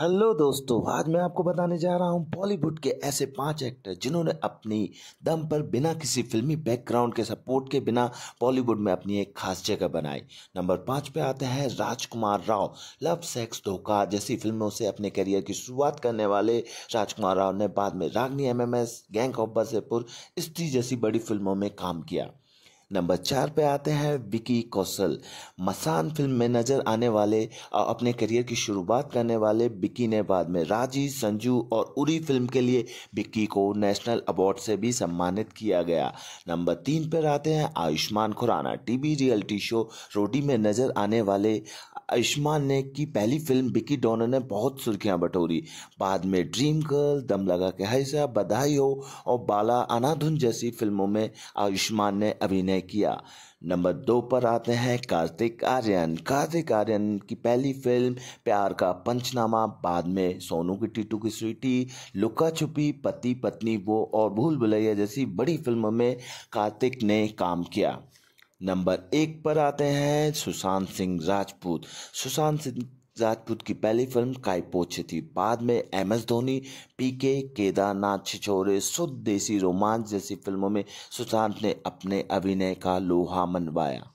hello दोस्तों आज मैं आपको बताने जा रहा हूं बॉलीवुड के ऐसे पांच एक्टर जिन्होंने अपनी दम पर बिना किसी फिल्मी बैकग्राउंड के सपोर्ट के बिना बॉलीवुड में अपनी एक खास जगह बनाई नंबर पाँच पे आते हैं राजकुमार राव लव सेक्स धोखा जैसी फिल्मों से अपने करियर की शुरुआत करने वाले राजकुमार राव ने बाद में रागनी एस गैंग ऑफ बसेपुर स्त्री जैसी बड़ी फिल्मों में काम किया नंबर चार पे आते हैं विकी कौशल मसान फिल्म में नज़र आने वाले और अपने करियर की शुरुआत करने वाले विकी ने बाद में राजी संजू और उरी फिल्म के लिए विकी को नेशनल अवार्ड से भी सम्मानित किया गया नंबर तीन पर आते हैं Ayushmann Khurrana TV reality show Roadies में नज़र आने वाले आयुष्मान ने की पहली फिल्म बिकी डोनर ने बहुत सुर्खियां बटोरी बाद में ड्रीम गर्ल दम लगा के हैसा बधाई हो और बाला अनाधुन जैसी फिल्मों में आयुष्मान ने अभिनय किया नंबर दो पर आते हैं कार्तिक आर्यन कार्तिक आर्यन की पहली फिल्म प्यार का पंचनामा बाद में सोनू की टीटू की स्वीटी लुका छुपी पति पत्नी वो और भूल भुलैया जैसी बड़ी फिल्मों में कार्तिक ने काम किया नंबर एक पर आते हैं सुशांत सिंह राजपूत सुशांत सिंह राजपूत की पहली फिल्म कायपोछे थी बाद में एम एस धोनी पी के केदारनाथ छिछोरे देसी रोमांच जैसी फिल्मों में सुशांत ने अपने अभिनय का लोहा मनवाया